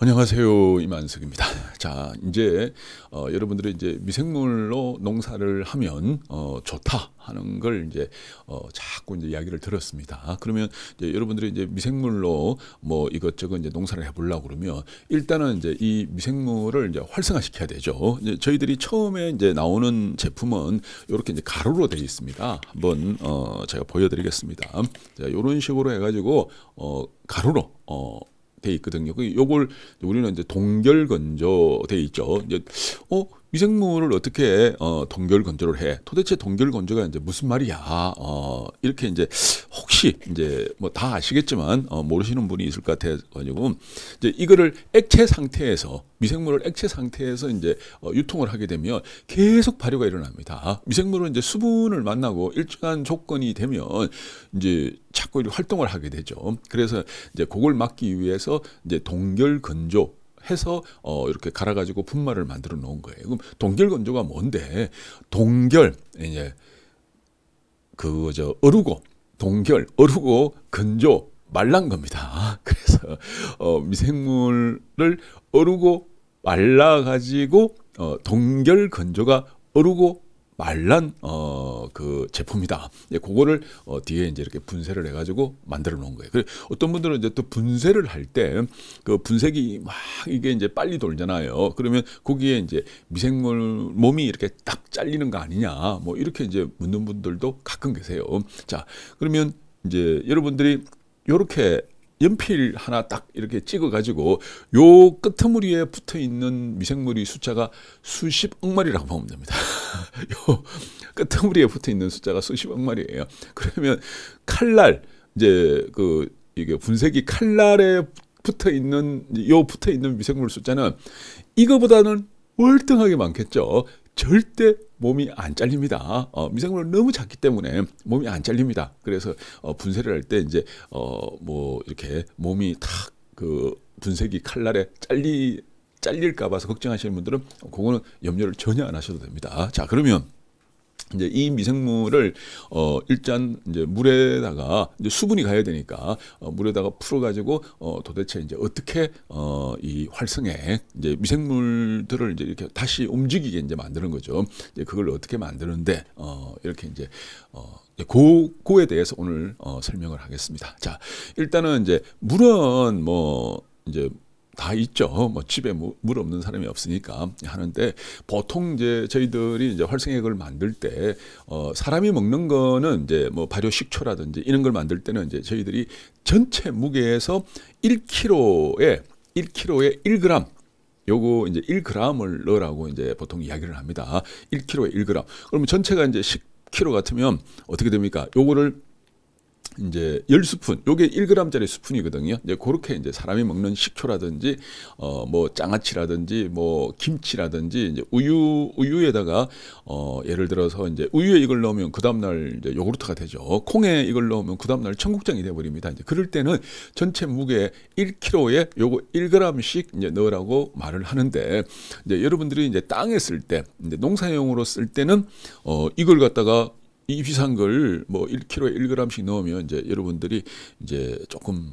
안녕하세요 이만석입니다. 자 이제 어, 여러분들이 이제 미생물로 농사를 하면 어, 좋다 하는 걸 이제 어, 자꾸 이제 이야기를 들었습니다. 그러면 이제 여러분들이 이제 미생물로 뭐 이것저것 이제 농사를 해보려고 그러면 일단은 이제 이 미생물을 이제 활성화시켜야 되죠. 이제 저희들이 처음에 이제 나오는 제품은 이렇게 이제 가루로 되어 있습니다. 한번 어, 제가 보여드리겠습니다. 자, 이런 식으로 해가지고 어, 가루로 어, 돼 있거든요. 그 요걸 우리는 이제 동결 건조 돼 있죠. 이제 어 미생물을 어떻게 어, 동결 건조를 해? 도대체 동결 건조가 이제 무슨 말이야? 어, 이렇게 이제 혹시 이제 뭐 다 아시겠지만 어, 모르시는 분이 있을 것 같아 가지고 이제 이거를 액체 상태에서 미생물을 액체 상태에서 이제 어, 유통을 하게 되면 계속 발효가 일어납니다. 미생물은 이제 수분을 만나고 일정한 조건이 되면 이제 자꾸 활동을 하게 되죠. 그래서 이제 그걸 막기 위해서 이제 동결 건조 해서 어, 이렇게 갈아가지고 분말을 만들어 놓은 거예요. 그럼 동결 건조가 뭔데? 동결 이제 그저 어루고 동결 어루고 건조 말란 겁니다. 그래서 어, 미생물을 어루고 말라 가지고 어, 동결 건조가 어루고 말란 어 그 제품이다. 예, 그거를 어 뒤에 이제 이렇게 분쇄를 해가지고 만들어 놓은 거예요. 그래 어떤 분들은 이제 또 분쇄를 할 때 그 분쇄기 막 이게 이제 빨리 돌잖아요. 그러면 거기에 이제 미생물 몸이 이렇게 딱 잘리는 거 아니냐. 뭐 이렇게 이제 묻는 분들도 가끔 계세요. 자 그러면 이제 여러분들이 이렇게 연필 하나 딱 이렇게 찍어가지고 요 끄트머리에 붙어 있는 미생물이 숫자가 수십 억 마리라고 보면 됩니다. 요 끄트머리에 붙어 있는 숫자가 수십 억 마리예요. 그러면 칼날 이제 그 이게 분쇄기 칼날에 붙어 있는 요 붙어 있는 미생물 숫자는 이거보다는 월등하게 많겠죠. 절대 몸이 안 잘립니다. 어, 미생물 너무 작기 때문에 몸이 안 잘립니다. 그래서 어, 분쇄를 할 때 이제 어, 뭐 이렇게 몸이 탁그 분쇄기 칼날에 잘리 잘릴까 봐서 걱정하시는 분들은 그거는 염려를 전혀 안 하셔도 됩니다. 자, 그러면 이제 이 미생물을 어 일단 이제 물에다가 이제 수분이 가야 되니까 어 물에다가 풀어 가지고 어 도대체 이제 어떻게 어 이 활성에 이제 미생물들을 이제 이렇게 다시 움직이게 이제 만드는 거죠. 이제 그걸 어떻게 만드는데 어 이렇게 이제 어 고, 고에 대해서 오늘 어 설명을 하겠습니다. 자, 일단은 이제 물은 뭐 이제 다 있죠. 뭐 집에 물 없는 사람이 없으니까 하는데 보통 이제 저희들이 이제 활성액을 만들 때 어, 사람이 먹는 거는 이제 뭐 발효 식초라든지 이런 걸 만들 때는 이제 저희들이 전체 무게에서 1kg에 1kg에 1g 요거 이제 1g을 넣으라고 이제 보통 이야기를 합니다. 1kg에 1g. 그러면 전체가 이제 10kg 같으면 어떻게 됩니까? 요거를 이제 열 스푼, 요게 1g짜리 스푼이거든요. 이제 그렇게 이제 사람이 먹는 식초라든지 어뭐 장아찌라든지 뭐 김치라든지 이제 우유 우유에다가 어 예를 들어서 이제 우유에 이걸 넣으면 그 다음 날 이제 요구르트가 되죠. 콩에 이걸 넣으면 그 다음 날 청국장이 돼 버립니다. 이제 그럴 때는 전체 무게 1kg에 요거 1g씩 이제 넣으라고 말을 하는데 이제 여러분들이 이제 땅에 쓸때 이제 농사용으로 쓸 때는 어 이걸 갖다가 이 비싼 걸뭐 1kg에 1g씩 넣으면 이제 여러분들이 이제 조금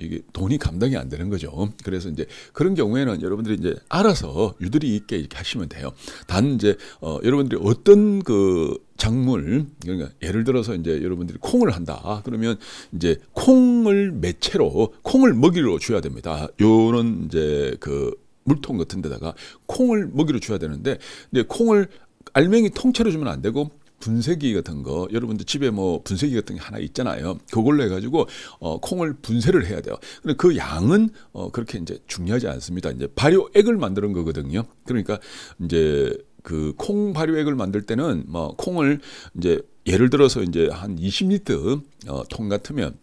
이게 돈이 감당이 안 되는 거죠. 그래서 이제 그런 경우에는 여러분들이 이제 알아서 유들이 있게 이렇게 하시면 돼요. 단 이제 어, 여러분들이 어떤 그 작물 그러니까 예를 들어서 이제 여러분들이 콩을 한다 그러면 이제 콩을 매체로 콩을 먹이로 줘야 됩니다. 요런 이제 그 물통 같은 데다가 콩을 먹이로 줘야 되는데 이제 콩을 알맹이 통째로 주면 안 되고 분쇄기 같은 거 여러분들 집에 뭐 분쇄기 같은 게 하나 있잖아요. 그걸로 해가지고 어, 콩을 분쇄를 해야 돼요. 근데 그 양은 어, 그렇게 이제 중요하지 않습니다. 이제 발효액을 만드는 거거든요. 그러니까 이제 그 콩 발효액을 만들 때는 뭐 콩을 이제 예를 들어서 이제 한 20리터 어, 통 같으면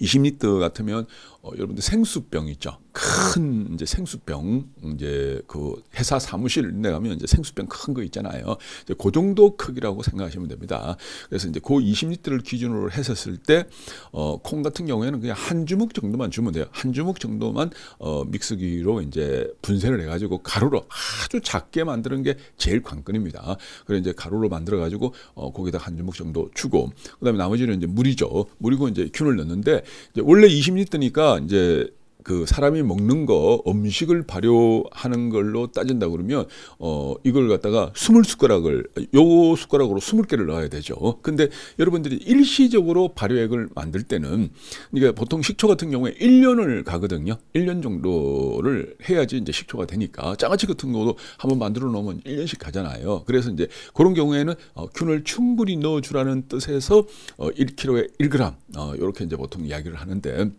20리터 같으면 어, 여러분들 생수병 있죠. 큰 이제 생수병 이제 그 회사 사무실 내 가면 이제 생수병 큰 거 있잖아요. 이제 그 정도 크기라고 생각하시면 됩니다. 그래서 이제 그 20리터를 기준으로 했었을 때 어, 콩 같은 경우에는 그냥 한 주먹 정도만 주면 돼요. 한 주먹 정도만 어, 믹스기로 이제 분쇄를 해 가지고 가루로 아주 작게 만드는 게 제일 관건입니다. 그래서 이제 가루로 만들어 가지고 어, 거기다 한 주먹 정도 주고 그다음에 나머지는 이제 물이죠. 물이고 이제 균을 넣는데 이제 원래 20리터니까 이제 그 사람이 먹는 거 음식을 발효하는 걸로 따진다 그러면 어 이걸 갖다가 스물 숟가락을 요 숟가락으로 스물 개를 넣어야 되죠. 근데 여러분들이 일시적으로 발효액을 만들 때는 그러니까 보통 식초 같은 경우에 일년을 가거든요. 일년 정도를 해야지 이제 식초가 되니까 장아찌 같은 거도 한번 만들어 놓으면 일년씩 가잖아요. 그래서 이제 그런 경우에는 어, 균을 충분히 넣어 주라는 뜻에서 어 1kg에 1g 어 요렇게 이제 보통 이야기를 하는데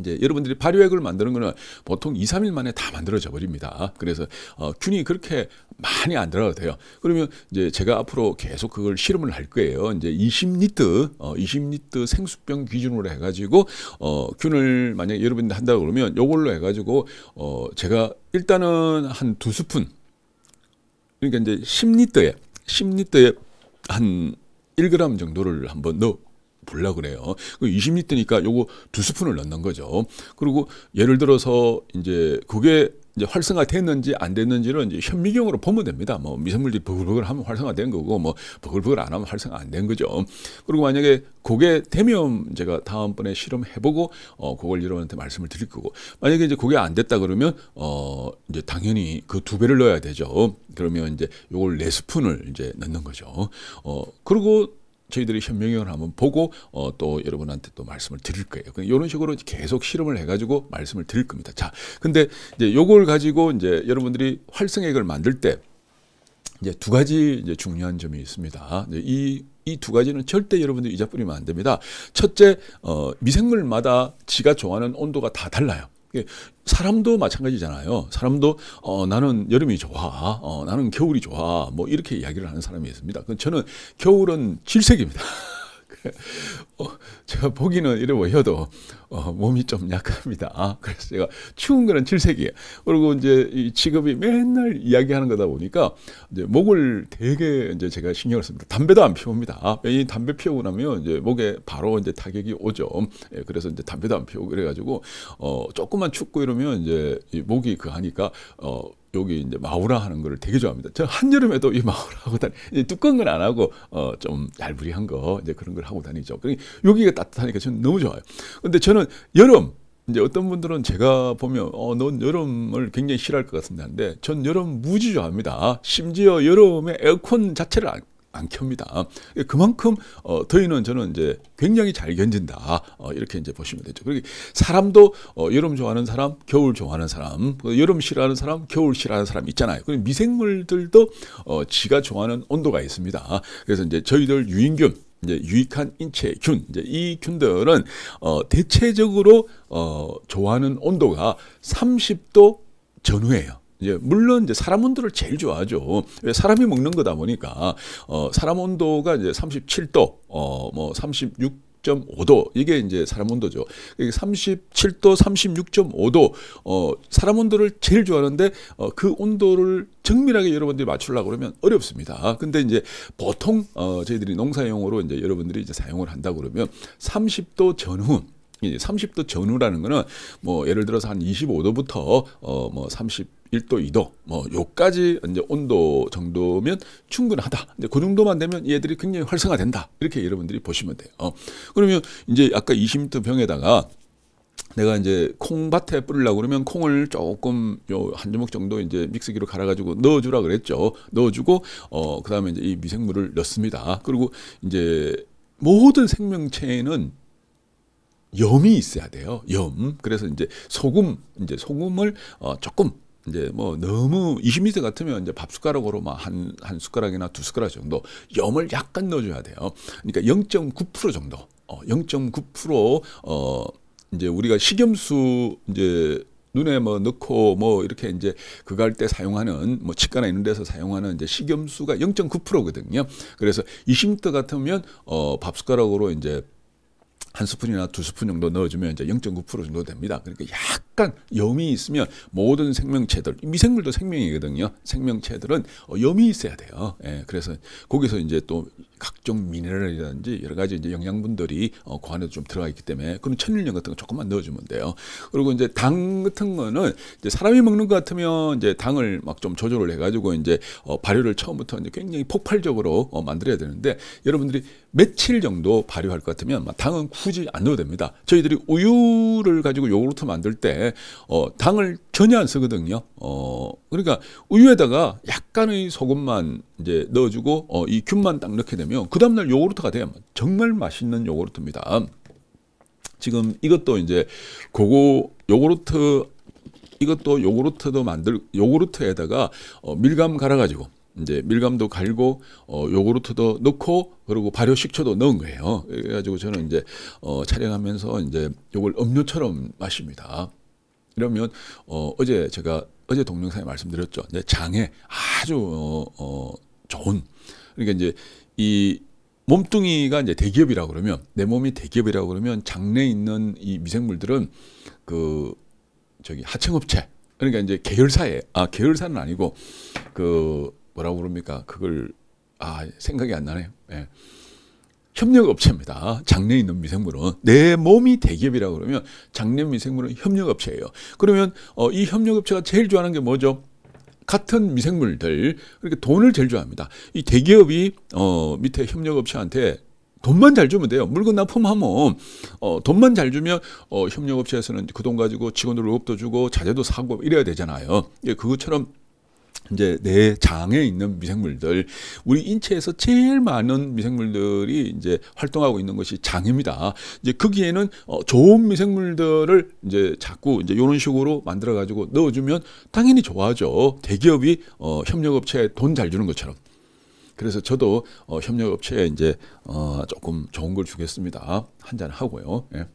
이제 여러분들이 발효액을 만드는 거는 보통 2, 3일 만에 다 만들어져 버립니다. 그래서 어, 균이 그렇게 많이 안 들어가도 돼요. 그러면 이제 제가 앞으로 계속 그걸 실험을 할 거예요. 이제 20리터, 어, 20리터 생수병 기준으로 해가지고 어, 균을 만약 여러분들 한다고 그러면 요걸로 해가지고 어, 제가 일단은 한 두 스푼 그러니까 이제 10리터에 10리터에 한 1g 정도를 한번 넣어 볼라 그래요. 20리터니까 그 요거 두 스푼을 넣는 거죠. 그리고 예를 들어서 이제 그게 이제 활성화 됐는지 안됐는지는 이제 현미경으로 보면 됩니다. 뭐 미생물들이 버글버글 하면 활성화된 거고 뭐 버글버글 안 하면 활성화 안 된 거죠. 그리고 만약에 그게 되면 제가 다음번에 실험해보고 어 그걸 여러분한테 말씀을 드릴 거고 만약에 이제 그게 안 됐다 그러면 어 이제 당연히 그 두 배를 넣어야 되죠. 그러면 이제 요걸 네 스푼을 이제 넣는 거죠. 어 그리고 저희들이 현명형을 한번 보고 어, 또 여러분한테 또 말씀을 드릴 거예요. 이런 그러니까 식으로 계속 실험을 해가지고 말씀을 드릴 겁니다. 자, 근데 이제 요걸 가지고 이제 여러분들이 활성액을 만들 때 이제 두 가지 이제 중요한 점이 있습니다. 이이 두 가지는 절대 여러분들 이 잊어버리면 안 됩니다. 첫째, 어, 미생물마다 지가 좋아하는 온도가 다 달라요. 예, 사람도 마찬가지잖아요. 사람도 어, 나는 여름이 좋아, 어, 나는 겨울이 좋아, 뭐 이렇게 이야기를 하는 사람이 있습니다. 저는 겨울은 질색입니다. 그, 어, 제가 보기는 이래 보여도 어, 몸이 좀 약합니다. 아, 그래서 제가 추운 거는 7색이에요 그리고 이제 이 직업이 맨날 이야기하는 거다 보니까 이제 목을 되게 이제 제가 신경을 씁니다. 담배도 안 피웁니다. 아, 이 담배 피우고 나면 이제 목에 바로 이제 타격이 오죠. 예, 그래서 이제 담배도 안 피우고 그래가지고 어 조금만 춥고 이러면 이제 이 목이 그 하니까 어 여기 이제 마우라 하는 거를 되게 좋아합니다. 저 한여름에도 이 마우라 하고 다니, 이제 두안 하고, 어, 좀얄으리한 거, 이제 그런 걸 하고 다니죠. 그러니 여기가 따뜻하니까 저는 너무 좋아요. 근데 저는 저는 여름 이제 어떤 분들은 제가 보면 어, 넌 여름을 굉장히 싫어할 것 같습니다. 근데 전 여름 무지 좋아합니다. 심지어 여름에 에어컨 자체를 안, 안 켭니다. 예, 그만큼 어, 더위는 저는 이제 굉장히 잘 견딘다. 어, 이렇게 이제 보시면 되죠. 그리고 사람도 어, 여름 좋아하는 사람, 겨울 좋아하는 사람, 그 여름 싫어하는 사람, 겨울 싫어하는 사람 있잖아요. 그리고 미생물들도 어, 지가 좋아하는 온도가 있습니다. 그래서 이제 저희들 유인균 이제 유익한 인체균 이제 이 균들은 어, 대체적으로 어, 좋아하는 온도가 30도 전후예요. 이제 물론 이제 사람 온도를 제일 좋아하죠. 왜 사람이 먹는 거다 보니까 어 사람 온도가 이제 37도, 어뭐 36도 36.5도 이게 이제 사람 온도죠. 37도, 36.5도 어 사람 온도를 제일 좋아하는데 어, 그 온도를 정밀하게 여러분들이 맞추려고 그러면 어렵습니다. 근데 이제 보통 어 저희들이 농사용으로 이제 여러분들이 이제 사용을 한다 그러면 30도 전후 30도 전후라는 거는 뭐 예를 들어서 한 25도부터 어 뭐 31도, 2도 뭐 요까지 이제 온도 정도면 충분하다. 이제 그 정도만 되면 얘들이 굉장히 활성화된다. 이렇게 여러분들이 보시면 돼요. 어. 그러면 이제 아까 20m 병에다가 내가 이제 콩밭에 뿌리려고 그러면 콩을 조금 요 한 주먹 정도 이제 믹스기로 갈아가지고 넣어주라 그랬죠. 넣어주고 어 그다음에 이제 이 미생물을 넣습니다. 그리고 이제 모든 생명체에는 염이 있어야 돼요. 염. 그래서 이제 소금, 이제 소금을 어, 조금 이제 뭐 너무 20ml 같으면 이제 밥 숟가락으로 막한한 한 숟가락이나 두 숟가락 정도 염을 약간 넣어줘야 돼요. 그러니까 0.9% 정도. 어, 0.9%어 이제 우리가 식염수 이제 눈에 뭐 넣고 뭐 이렇게 이제 그거 할 때 사용하는 뭐 치과나 이런 데서 사용하는 이제 식염수가 0.9%거든요. 그래서 20ml 같으면 어 밥숟가락으로 이제 한 스푼이나 두 스푼 정도 넣어주면 이제 0.9% 정도 됩니다. 그러니까 약간 염이 있으면 모든 생명체들 미생물도 생명이거든요. 생명체들은 염이 어, 있어야 돼요. 예, 그래서 거기서 이제 또 각종 미네랄이라든지 여러 가지 이제 영양분들이 어, 그 안에 좀 들어가 있기 때문에 그런 천일염 같은 거 조금만 넣어주면 돼요. 그리고 이제 당 같은 거는 이제 사람이 먹는 것 같으면 이제 당을 막 좀 조절을 해가지고 이제 어, 발효를 처음부터 이제 굉장히 폭발적으로 어, 만들어야 되는데 여러분들이 며칠 정도 발효할 것 같으면 당은 굳이 안 넣어도 됩니다. 저희들이 우유를 가지고 요구르트 만들 때 어, 당을 전혀 안 쓰거든요. 어, 그러니까 우유에다가 약간의 소금만 이제 넣어주고 어, 이 균만 딱 넣게 되면 되면 그 다음날 요구르트가 돼요. 정말 맛있는 요구르트입니다. 지금 이것도 이제 고고 요구르트 이것도 요구르트도 만들 요구르트에다가 어, 밀감 갈아가지고 이제 밀감도 갈고 어, 요구르트도 넣고 그리고 발효 식초도 넣은 거예요. 그래가지고 저는 이제 어, 촬영하면서 이제 요걸 음료처럼 마십니다. 이러면 어, 어제 제가 어제 동영상에 말씀드렸죠. 이제 장에 아주 어, 어, 좋은 그러니까 이제 이 몸뚱이가 이제 대기업이라고 그러면 내 몸이 대기업이라고 그러면 장내에 있는 이 미생물들은 그 저기 하청업체 그러니까 이제 계열사에 아 계열사는 아니고 그 뭐라고 그럽니까 그걸 아 생각이 안 나네요. 예. 협력업체입니다. 장내에 있는 미생물은 내 몸이 대기업이라고 그러면 장내 미생물은 협력업체예요. 그러면 어, 이 협력업체가 제일 좋아하는 게 뭐죠? 같은 미생물들 그렇게 돈을 제일 좋아합니다. 이 대기업이 어 밑에 협력업체한테 돈만 잘 주면 돼요. 물건 납품하면 어, 돈만 잘 주면 어, 협력업체에서는 그 돈 가지고 직원들 월급도 주고 자재도 사고 이래야 되잖아요. 예, 그것처럼 이제 내 장에 있는 미생물들 우리 인체에서 제일 많은 미생물들이 이제 활동하고 있는 것이 장입니다. 이제 거기에는 어, 좋은 미생물들을 이제 자꾸 이제 이런 식으로 만들어 가지고 넣어주면 당연히 좋아하죠. 대기업이 어, 협력업체에 돈 잘 주는 것처럼. 그래서 저도 어, 협력업체에 이제 어, 조금 좋은 걸 주겠습니다. 한 잔 하고요. 예.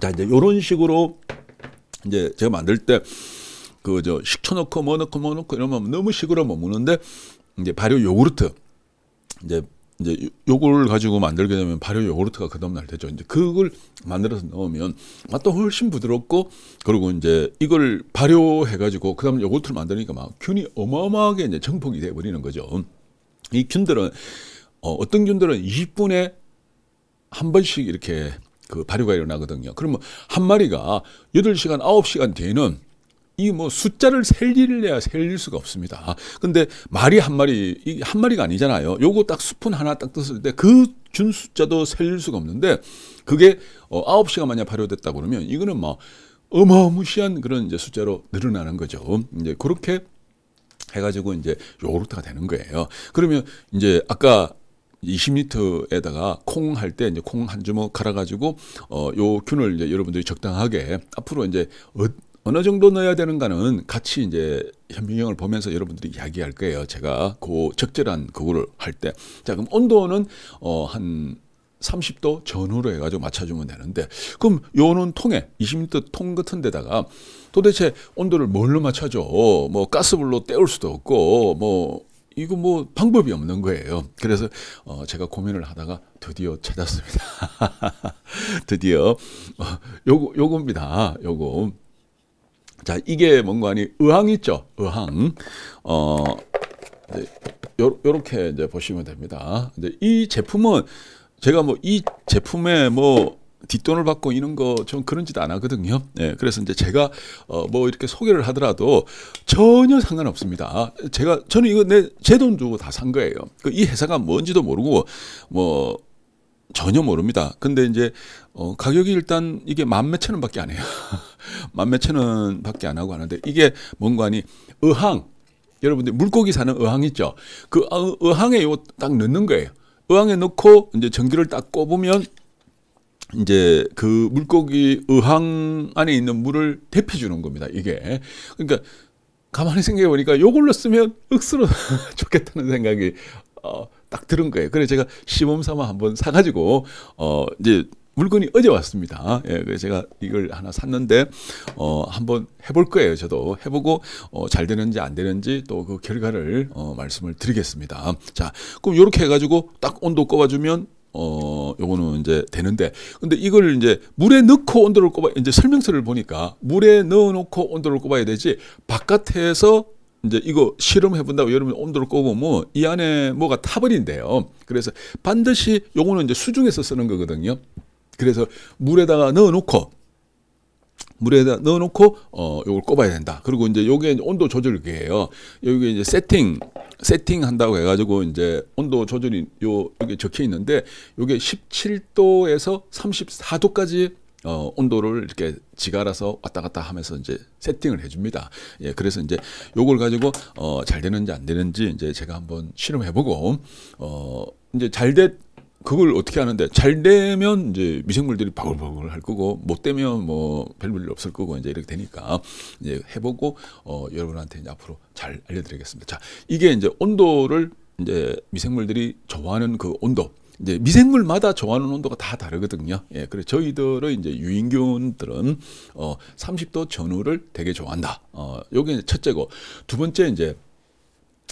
자 이제 요런 식으로 이제 제가 만들 때 그 저 식초 넣고 뭐 넣고 뭐 넣고 이러면 너무 식으로 머무는데 이제 발효 요구르트 이제 이제 요걸 가지고 만들게 되면 발효 요구르트가 그 다음날 되죠. 이제 그걸 만들어서 넣으면 맛도 훨씬 부드럽고 그리고 이제 이걸 발효해가지고 그 다음 요구르트를 만드니까 막 균이 어마어마하게 이제 증폭이 돼버리는 거죠. 이 균들은 어, 어떤 균들은 20분에 한 번씩 이렇게 그 발효가 일어나거든요. 그러면 한 마리가 8시간, 9시간 뒤에는 이 뭐 숫자를 셀 일을 해야 셀 수가 없습니다. 근데 말이 한 마리, 이한 마리가 아니잖아요. 요거 딱 스푼 하나 딱 떴을 때 그 준 숫자도 셀 수가 없는데 그게 어 9시간 만에 발효됐다 그러면 이거는 뭐 어마무시한 그런 이제 숫자로 늘어나는 거죠. 이제 그렇게 해가지고 이제 요구르트가 되는 거예요. 그러면 이제 아까 20리터에다가 콩 할 때 이제 콩 한 주먹 갈아가지고 어 요 균을 이제 여러분들이 적당하게 앞으로 이제 어, 어느 정도 넣어야 되는가는 같이 이제 현미경을 보면서 여러분들이 이야기할 거예요. 제가 그 적절한 그거를 할 때. 자, 그럼 온도는 어, 한 30도 전후로 해가지고 맞춰주면 되는데, 그럼 요는 통에, 20리터 통 같은 데다가 도대체 온도를 뭘로 맞춰줘? 뭐 가스불로 때울 수도 없고, 뭐 이거 뭐 방법이 없는 거예요. 그래서 어 제가 고민을 하다가 드디어 찾았습니다. 드디어 어 요거 요겁니다. 요거 자 이게 뭔가 아니 의항 있죠. 의항 어 이제 네, 요, 요렇게 이제 보시면 됩니다. 근데 이 제품은 제가 뭐 이 제품에 뭐 뒷돈을 받고 이런 거전 그런 짓안 하거든요. 예, 그래서 이제 제가 어, 뭐 이렇게 소개를 하더라도 전혀 상관없습니다. 제가 저는 이거 내 제 돈 주고 다 산 거예요. 그 이 회사가 뭔지도 모르고 뭐 전혀 모릅니다. 근데 이제 어, 가격이 일단 이게 만 몇천 원밖에 안 해요. 만 몇천 원밖에 안 하고 하는데 이게 뭔가니 의항 여러분들 물고기 사는 의항 있죠. 그의항에이딱 어, 넣는 거예요. 의항에 넣고 이제 전기를 딱 꼽으면 이제 그 물고기 의항 안에 있는 물을 대피 주는 겁니다. 이게 그러니까 가만히 생각해 보니까 요걸로 쓰면 억수로 좋겠다는 생각이 어, 딱 들은 거예요. 그래서 제가 시범 삼아 한번 사가지고 어 이제 물건이 어제 왔습니다. 예, 그래서 제가 이걸 하나 샀는데 어 한번 해볼 거예요. 저도 해보고 어, 잘 되는지 안 되는지 또 그 결과를 어, 말씀을 드리겠습니다. 자, 그럼 이렇게 해가지고 딱 온도 꺼봐주면 어 요거는 이제 되는데 근데 이걸 이제 물에 넣고 온도를 꼽아 이제 설명서를 보니까 물에 넣어놓고 온도를 꼽아야 되지 바깥에서 이제 이거 실험해본다고 여러분 온도를 꼽으면 이 안에 뭐가 타버린대요. 그래서 반드시 요거는 이제 수중에서 쓰는 거거든요. 그래서 물에다가 넣어놓고 물에다 넣어놓고 어 요걸 꼽아야 된다. 그리고 이제 요게 온도 조절기예요. 여기 이제 세팅 세팅 한다고 해가지고 이제 온도 조절이 요여게 적혀 있는데 요게 17도에서 34도까지 어, 온도를 이렇게 지갈아서 왔다 갔다 하면서 이제 세팅을 해줍니다. 예, 그래서 이제 요걸 가지고, 어, 잘 되는지 안 되는지 이제 제가 한번 실험해보고, 어, 이제 잘 됐, 그걸 어떻게 하는데 잘 되면 이제 미생물들이 바글바글 할 거고 못 되면 뭐 별일 없을 거고 이제 이렇게 되니까 이제 해보고 어 여러분한테 이제 앞으로 잘 알려드리겠습니다. 자 이게 이제 온도를 이제 미생물들이 좋아하는 그 온도 이제 미생물마다 좋아하는 온도가 다 다르거든요. 예, 그래서 저희들의 이제 유인균들은 어 30도 전후를 되게 좋아한다. 어 요게 첫째고 두 번째 이제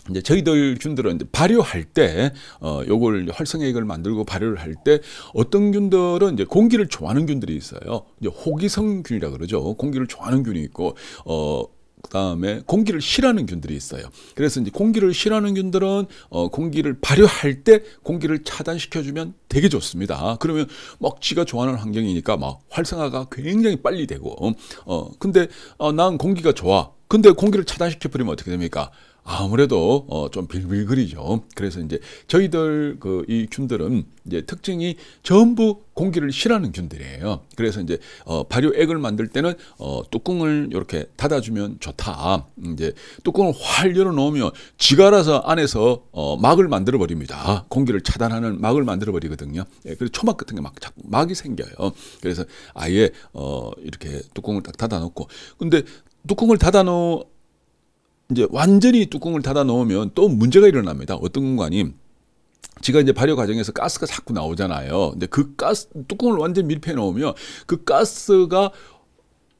이제 저희들 균들은 발효할 때, 어, 요걸 활성액을 만들고 발효를 할 때 어떤 균들은 이제 공기를 좋아하는 균들이 있어요. 이제 호기성 균이라 그러죠. 공기를 좋아하는 균이 있고, 어, 그다음에 공기를 싫어하는 균들이 있어요. 그래서 이제 공기를 싫어하는 균들은 어 공기를 발효할 때 공기를 차단시켜 주면 되게 좋습니다. 그러면 막 지가 좋아하는 환경이니까 막 활성화가 굉장히 빨리 되고 어 근데 어난 공기가 좋아. 근데 공기를 차단시켜 버리면 어떻게 됩니까? 아무래도 어, 좀 빌빌거리죠. 그래서 이제 저희들 그이 균들은 이제 특징이 전부 공기를 싫어하는 균들이에요. 그래서 이제 어, 발효액을 만들 때는 어, 뚜껑을 이렇게 닫아주면 좋다. 이제 뚜껑을 활 열어놓으면 지가 알아서 안에서 어, 막을 만들어 버립니다. 공기를 차단하는 막을 만들어 버리거든요. 예, 그래서 초막 같은 게막 막이 생겨요. 그래서 아예 어, 이렇게 뚜껑을 딱 닫아놓고 근데 뚜껑을 닫아놓 이제 완전히 뚜껑을 닫아 놓으면 또 문제가 일어납니다. 어떤 공간이 지가 이제 발효 과정에서 가스가 자꾸 나오잖아요. 근데 그 가스 뚜껑을 완전 밀폐해 놓으면 그 가스가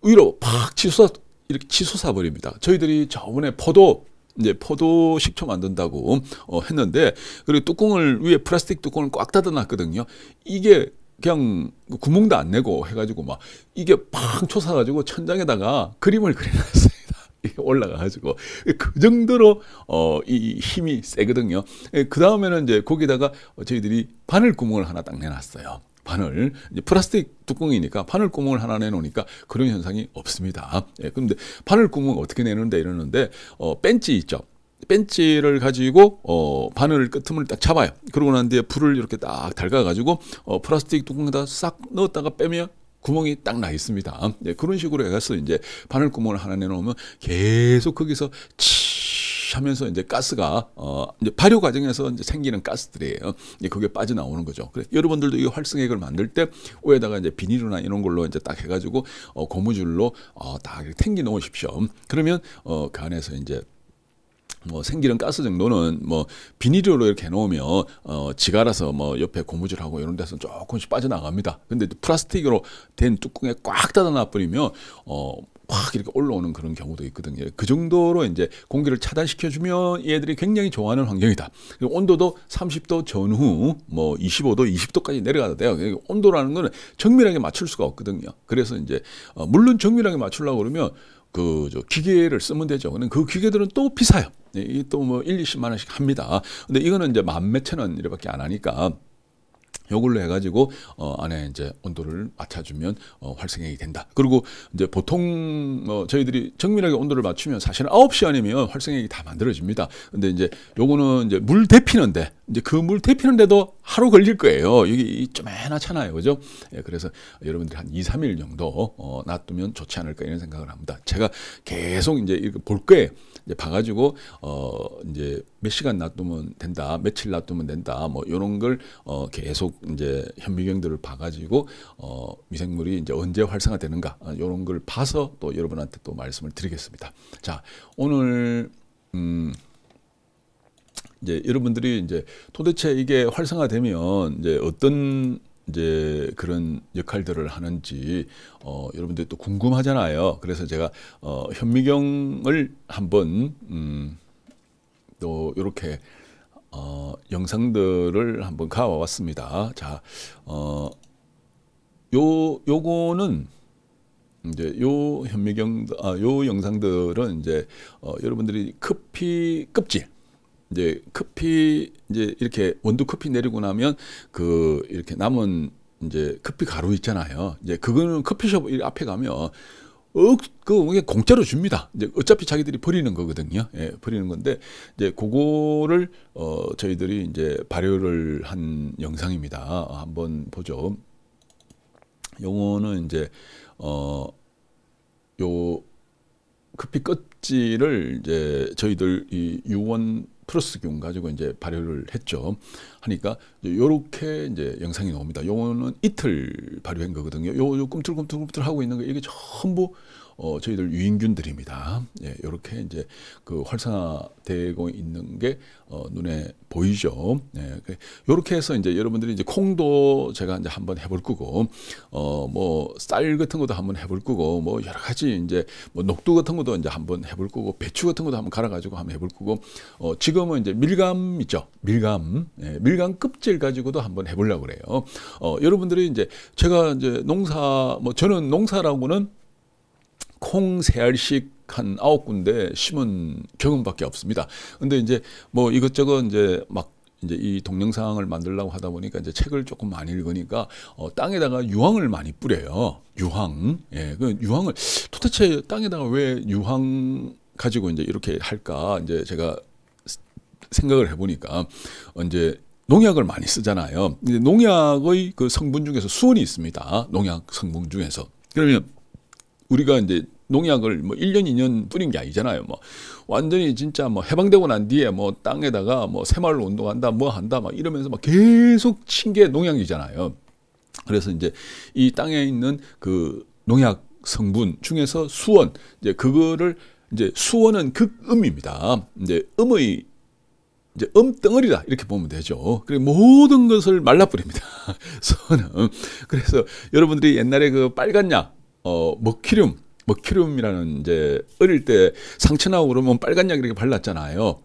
위로 팍 치솟아 이렇게 치솟아 버립니다. 저희들이 저번에 포도 이제 포도 식초 만든다고 어, 했는데 그리고 뚜껑을 위에 플라스틱 뚜껑을 꽉 닫아놨거든요. 이게 그냥 구멍도 안 내고 해가지고 막 이게 팡 쳐서 가지고 천장에다가 그림을 그려놨어요. 올라가가지고 그 정도로 어, 이 힘이 세거든요. 예, 그 다음에는 이제 거기다가 저희들이 바늘 구멍을 하나 딱 내놨어요. 바늘 이제 플라스틱 뚜껑이니까 바늘 구멍을 하나 내놓으니까 그런 현상이 없습니다. 예, 근데 바늘 구멍 어떻게 내는데 이러는데 어, 벤치 있죠. 벤치를 가지고 어, 바늘 끄트머딱 잡아요. 그러고 난 뒤에 불을 이렇게 딱 달가가지고 어, 플라스틱 뚜껑에다 싹 넣었다가 빼면 구멍이 딱 나 있습니다. 네, 그런 식으로 해서 이제 바늘 구멍을 하나 내놓으면 계속 거기서 치 하면서 이제 가스가 어 이제 발효 과정에서 이제 생기는 가스들이에요. 이제 그게 빠져나오는 거죠. 그래 여러분들도 이 활성액을 만들 때 위에다가 이제 비닐이나 이런 걸로 이제 딱 해가지고 어 고무줄로 어딱 탱기 놓으십시오. 그러면 어그 안에서 이제 뭐 생기는 가스 정도는 뭐 비닐로 이렇게 해놓으면 어 지가 라서뭐 옆에 고무줄하고 이런 데서 조금씩 빠져나갑니다. 근데 플라스틱으로 된 뚜껑에 꽉 닫아놔 버리면 어. 확 이렇게 올라오는 그런 경우도 있거든요. 그 정도로 이제 공기를 차단시켜주면 얘들이 굉장히 좋아하는 환경이다. 온도도 30도 전후 뭐 25도, 20도까지 내려가도 돼요. 온도라는 거는 정밀하게 맞출 수가 없거든요. 그래서 이제 어, 물론 정밀하게 맞추려고 그러면 그 기계를 쓰면 되죠. 근데 그 기계들은 또 비싸요. 예, 이또 뭐 1, 20만 원씩 합니다. 근데 이거는 이제 만 몇천 원이래밖에안 하니까 요걸로 해가지고 어, 안에 이제 온도를 맞춰주면 어, 활성액이 된다. 그리고 이제 보통 어, 저희들이 정밀하게 온도를 맞추면 사실9시 아니면 활성액이 다 만들어집니다. 근데 이제 요거는 이제 물 데피는데 이제 그 물 데피는데도 하루 걸릴 거예요. 이게 쪼매나잖아요 그죠? 예, 그래서 여러분들이 한 2, 3일 정도 어, 놔두면 좋지 않을까 이런 생각을 합니다. 제가 계속 이제 볼 거예요. 이제 봐가지고 어 이제 몇 시간 놔두면 된다, 며칠 놔두면 된다, 뭐 이런 걸 어 계속 이제 현미경들을 봐가지고 어 미생물이 이제 언제 활성화되는가 이런 아, 걸 봐서 또 여러분한테 또 말씀을 드리겠습니다. 자 오늘 음. 이제 여러분들이 이제 도대체 이게 활성화되면 이제 어떤 이제 그런 역할들을 하는지 어, 여러분들 이또 궁금하잖아요. 그래서 제가 어, 현미경을 한번 음, 또 이렇게 어, 영상들을 한번 가와봤습니다. 자, 어, 요 요거는 이제 요 현미경 아, 요 영상들은 이제 어, 여러분들이 커피 껍질 이제 커피 이제 이렇게 원두 커피 내리고 나면 그 이렇게 남은 이제 커피 가루 있잖아요. 이제 그거는 커피숍 앞에 가면 억그 공짜로 줍니다. 이제 어차피 자기들이 버리는 거거든요. 예, 버리는 건데 이제 그거를 어 저희들이 이제 발효를 한 영상입니다. 한번 보죠. 용어는 이제 어요 커피 껍질을 이제 저희들 이 유원 플러스균 가지고 이제 발효를 했죠. 하니까 요렇게 이제 영상이 나옵니다. 요거는 이틀 발효한 거거든요. 요, 요 꿈틀꿈틀꿈틀 하고 있는 거 이게 전부 어, 저희들 유인균들입니다. 예, 이렇게 이제 그 활성화되고 있는 게 어, 눈에 보이죠. 예, 이렇게 그 해서 이제 여러분들이 이제 콩도 제가 이제 한번 해볼 거고, 어, 뭐쌀 같은 것도 한번 해볼 거고, 뭐 여러 가지 이제 뭐 녹두 같은 것도 이제 한번 해볼 거고, 배추 같은 것도 한번 갈아가지고 한번 해볼 거고, 어, 지금은 이제 밀감 있죠. 밀감, 예, 밀감 껍질 가지고도 한번 해보려고 그래요. 어, 여러분들이 이제 제가 이제 농사 뭐 저는 농사라고는 콩세 알씩 한 아홉 군데 심은 경험밖에 없습니다. 근데 이제 뭐 이것저것 이제 막 이제 이 동영상을 만들려고 하다 보니까 이제 책을 조금 많이 읽으니까 어, 땅에다가 유황을 많이 뿌려요. 유황. 예, 그 유황을 도대체 땅에다가 왜 유황 가지고 이제 이렇게 할까? 이제 제가 생각을 해보니까 이제 농약을 많이 쓰잖아요. 이제 농약의 그 성분 중에서 수원이 있습니다. 농약 성분 중에서 그러면 우리가 이제 농약을 뭐 1년, 2년 뿌린 게 아니잖아요. 뭐 완전히 진짜 뭐 해방되고 난 뒤에 뭐 땅에다가 뭐 새마을 운동한다, 뭐 한다, 막 이러면서 막 계속 친 게 농약이잖아요. 그래서 이제 이 땅에 있는 그 농약 성분 중에서 수원, 이제 그거를 이제 수원은 극음입니다. 이제 음의 이제 음덩어리다 이렇게 보면 되죠. 그리고 모든 것을 말라뿌립니다 선은 그래서 여러분들이 옛날에 그 빨간 약 어, 머히륨머히륨이라는 이제 어릴 때 상처 나고 그러면 빨간 약 이렇게 발랐잖아요.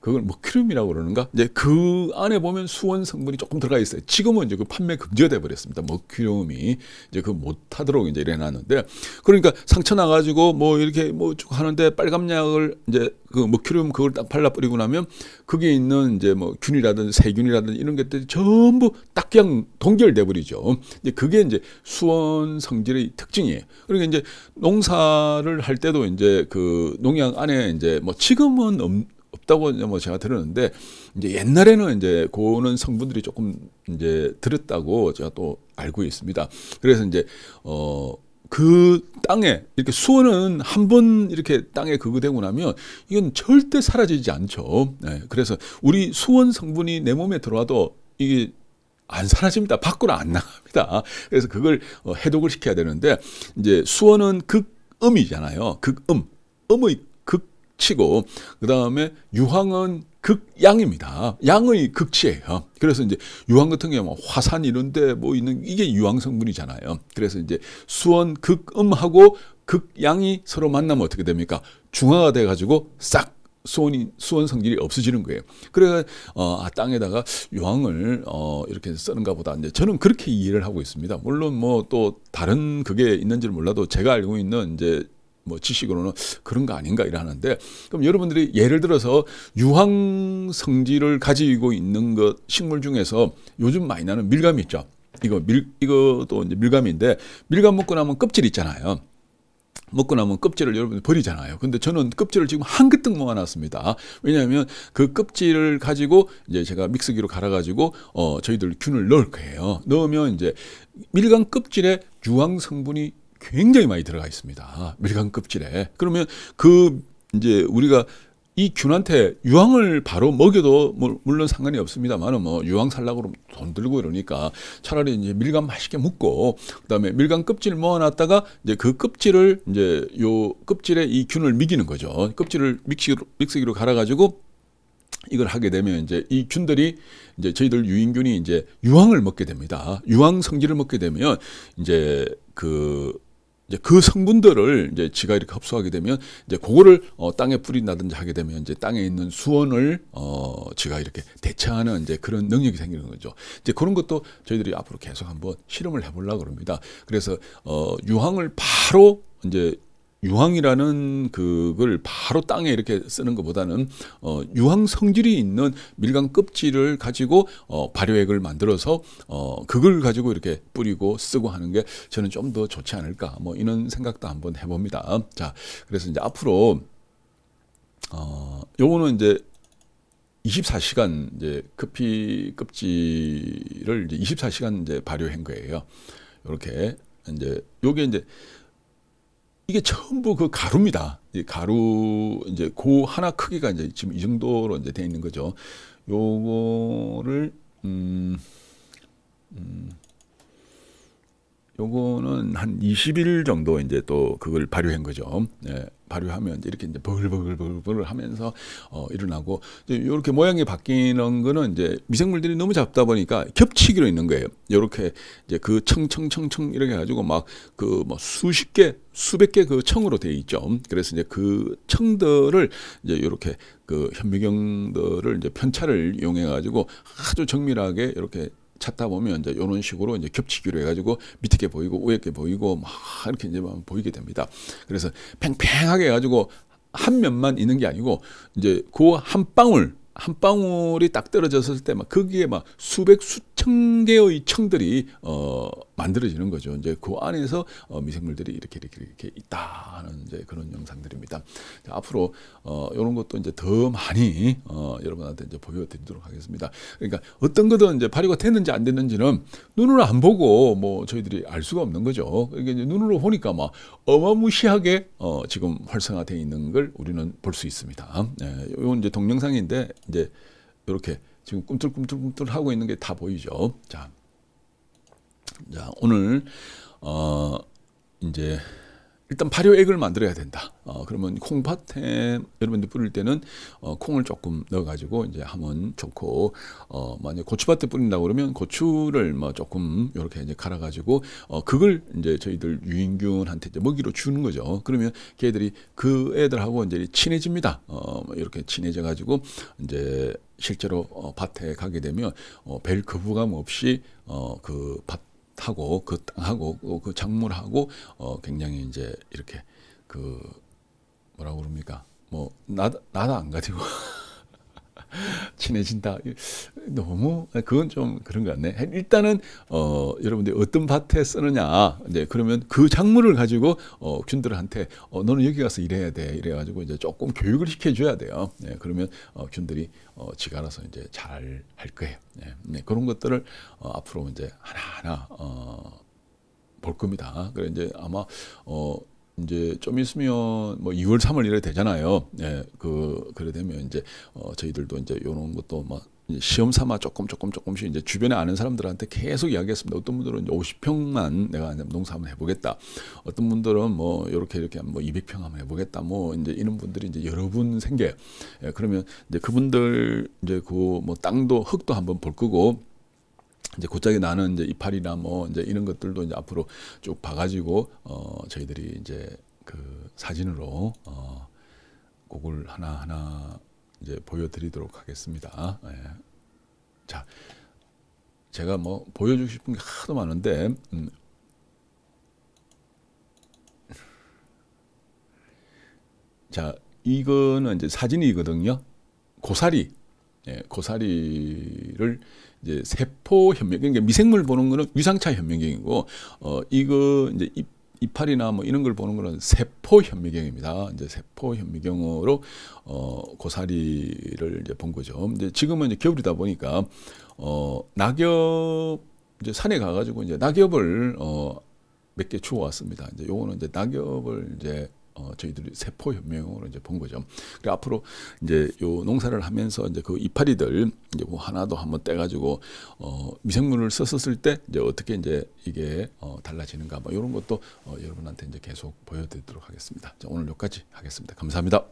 그걸 뭐 크륨이라고 그러는가? 이제 그 안에 보면 수원 성분이 조금 들어가 있어요. 지금은 이제 그 판매 금지가 돼 버렸습니다. 머큐륨이 뭐 이제 그 못하도록 이제 이래놨는데 그러니까 상처 나가지고 뭐 이렇게 뭐 쭉 하는데 빨간약을 이제 그 머큐륨 뭐 그걸 딱 발라 버리고 나면 그게 있는 이제 뭐 균이라든지 세균이라든지 이런 것들이 전부 딱 그냥 동결돼 버리죠. 이제 그게 이제 수원 성질의 특징이에요. 그러니까 이제 농사를 할 때도 이제 그 농약 안에 이제 뭐 지금은 쉽다고 뭐 제가 들었는데 이제 옛날에는 이제 고는 성분들이 조금 이제 들었다고 제가 또 알고 있습니다. 그래서 이제 어. 그 땅에 이렇게 수원은 한 번 이렇게 땅에 그거 되고 나면 이건 절대 사라지지 않죠. 네, 그래서 우리 수원 성분이 내 몸에 들어와도 이게 안 사라집니다. 밖으로 안 나갑니다. 그래서 그걸 어, 해독을 시켜야 되는데 이제 수원은 극음이잖아요. 극음. 음의 치고 그 다음에 유황은 극양입니다. 양의 극치예요. 그래서 이제 유황 같은 경우 뭐 화산 이런데 뭐 있는 이게 유황 성분이잖아요. 그래서 이제 수원 극음하고 극양이 서로 만나면 어떻게 됩니까? 중화가 돼가지고 싹 수원이 수원 성질이 없어지는 거예요. 그래 어, 아, 땅에다가 유황을 어, 이렇게 쓰는가 보다. 이제 저는 그렇게 이해를 하고 있습니다. 물론 뭐 또 다른 그게 있는지를 몰라도 제가 알고 있는 이제 뭐 지식으로는 그런 거 아닌가 이러는데 그럼 여러분들이 예를 들어서 유황 성질을 가지고 있는 것 식물 중에서 요즘 많이 나는 밀감이 있죠. 이거 밀 이것도 이제 밀감인데 밀감 먹고 나면 껍질 있잖아요. 먹고 나면 껍질을 여러분 버리잖아요. 근데 저는 껍질을 지금 한 그릇 모아놨습니다. 왜냐하면 그 껍질을 가지고 이제 제가 믹스기로 갈아가지고 어 저희들 균을 넣을 거예요. 넣으면 이제 밀감 껍질에 유황 성분이 굉장히 많이 들어가 있습니다. 밀강 껍질에. 그러면 그 이제 우리가 이 균한테 유황을 바로 먹여도 뭐 물론 상관이 없습니다만은 뭐 유황 살라고 돈 들고 이러니까 차라리 이제 밀감 맛있게 먹고 그다음에 밀감 껍질 모아놨다가 이제 그 껍질을 이제 요 껍질에 이 균을 미기는 거죠. 껍질을 믹시로, 믹서기로 갈아가지고 이걸 하게 되면 이제 이 균들이 이제 저희들 유인균이 이제 유황을 먹게 됩니다. 유황 성질을 먹게 되면 이제 그 이제 그 성분들을 이제 지가 이렇게 흡수하게 되면 이제 그거를 어, 땅에 뿌린다든지 하게 되면 이제 땅에 있는 수원을 어, 지가 이렇게 대체하는 이제 그런 능력이 생기는 거죠. 이제 그런 것도 저희들이 앞으로 계속 한번 실험을 해보려고 합니다. 그래서 어, 유황을 바로 이제 유황이라는 그걸 바로 땅에 이렇게 쓰는 것보다는 어, 유황 성질이 있는 밀강 껍질을 가지고 어, 발효액을 만들어서 어, 그걸 가지고 이렇게 뿌리고 쓰고 하는 게 저는 좀 더 좋지 않을까 뭐 이런 생각도 한번 해봅니다. 자, 그래서 이제 앞으로 어, 요거는 이제 24시간 이제 급히 껍질을 이제 24시간 이제 발효한 거예요. 이렇게 이제 요게 이제 이게 전부 그 가루입니다. 이 가루 이제 고 하나 크기가 이제 지금 이 정도로 이제 돼 있는 거죠. 요거를 음, 음 요거는 한 20일 정도 이제 또 그걸 발효한 거죠. 예. 발효하면 이렇게 이제 버글버글버글 하면서 어, 일어나고 이렇게 모양이 바뀌는 거는 이제 미생물들이 너무 잡다 보니까 겹치기로 있는 거예요. 이렇게 이제 그 청청청청 이렇게 해가지고 막 그 뭐 수십 개 수백 개 그 청으로 되 있죠. 그래서 이제 그 청들을 이제 이렇게 그 현미경들을 이제 편차를 이용해 가지고 아주 정밀하게 이렇게 찾다 보면 이제 이런 식으로 이제 겹치기로 해가지고 밑에 게 보이고 위에 게 보이고 막 이렇게 이제 막 보이게 됩니다. 그래서 팽팽하게 해가지고 한 면만 있는 게 아니고 이제 그 한 방울 한 방울이 딱 떨어졌을 때 막 거기에 막 수백 수천 개의 청들이 어 만들어지는 거죠. 이제 그 안에서 어, 미생물들이 이렇게 이렇게 이렇게 있다 하는 이제 그런 영상들입니다. 자, 앞으로 어, 이런 것도 이제 더 많이 어, 여러분한테 이제 보여드리도록 하겠습니다. 그러니까 어떤 거든 이제 발효가 됐는지 안 됐는지는 눈으로 안 보고 뭐 저희들이 알 수가 없는 거죠. 이게 그러니까 이제 눈으로 보니까 막 어마무시하게 어, 지금 활성화되어 있는 걸 우리는 볼 수 있습니다. 예, 이건 이제 동영상인데 이제 이렇게 지금 꿈틀꿈틀꿈틀 하고 있는 게 다 보이죠. 자. 자, 오늘 어 이제 일단 발효액을 만들어야 된다. 어, 그러면 콩밭에 여러분들 뿌릴 때는 어, 콩을 조금 넣어가지고 이제 하면 좋고 어, 만약 고추밭에 뿌린다 그러면 고추를 뭐 조금 이렇게 이제 갈아가지고 어, 그걸 이제 저희들 유인균한테 이제 먹이로 주는 거죠. 그러면 걔들이 그 애들하고 이제 친해집니다. 어, 뭐 이렇게 친해져가지고 이제 실제로 어, 밭에 가게 되면 어, 별 거부감 없이 어, 그밭 하고 그 땅하고 그, 그 작물하고 어 굉장히 이제 이렇게 그 뭐라고 그럽니까 뭐 나다 나도안 가지고 친해진다. 너무 그건 좀 그런 것 같네. 일단은 어, 여러분들 이 어떤 밭에 쓰느냐. 이제 그러면 그 작물을 가지고 어, 균들한테 어, 너는 여기 가서 일해야 돼. 이래 가지고 이제 조금 교육을 시켜 줘야 돼요. 네, 그러면 어, 균들이 어, 지가 알아서 이제 잘 할 거예요. 네, 네, 그런 것들을 어, 앞으로 이제 하나하나 어, 볼 겁니다. 그래 이제 아마 어 이제 좀 있으면 뭐 2월 3월 이래 되잖아요. 예, 그 그래 되면 이제 어 저희들도 이제 요런 것도 막 시험 삼아 조금 조금 조금씩 이제 주변에 아는 사람들한테 계속 이야기했습니다. 어떤 분들은 이제 50평만 내가 농사 한번 해보겠다. 어떤 분들은 뭐 이렇게 이렇게 뭐 200평 한번 해보겠다. 뭐 이제 이런 분들이 이제 여러 분 생계. 예, 그러면 이제 그분들 이제 그 뭐 땅도 흙도 한번 볼 거고 이제 곧장에 나는 이제 이파리나 뭐 이제 이런 것들도 이제 앞으로 쭉 봐가지고 어 저희들이 이제 그 사진으로 어 곡을 하나 하나 이제 보여드리도록 하겠습니다. 예. 자, 제가 뭐 보여주고 싶은 게 하도 많은데 음. 자, 이거는 이제 사진이거든요. 고사리, 예, 고사리를 이제 세포 현미경, 그러니까 미생물 보는 거는 위상차 현미경이고, 어, 이거 이제 이, 이파리나 뭐 이런 걸 보는 거는 세포 현미경입니다. 이제 세포 현미경으로 어, 고사리를 이제 본 거죠. 이제 지금은 이제 겨울이다 보니까 어, 낙엽 이제 산에 가가지고 이제 낙엽을 어, 몇개 주워 왔습니다. 이제 요거는 이제 낙엽을 이제 어, 저희들이 세포 협명으로 이제 본 거죠. 그래 앞으로 이제 요 농사를 하면서 이제 그 이파리들 이제 뭐 하나도 한번 떼가지고 어, 미생물을 썼었을 때 이제 어떻게 이제 이게 어, 달라지는가 뭐 이런 것도 어, 여러분한테 이제 계속 보여드리도록 하겠습니다. 자, 오늘 여기까지 하겠습니다. 감사합니다.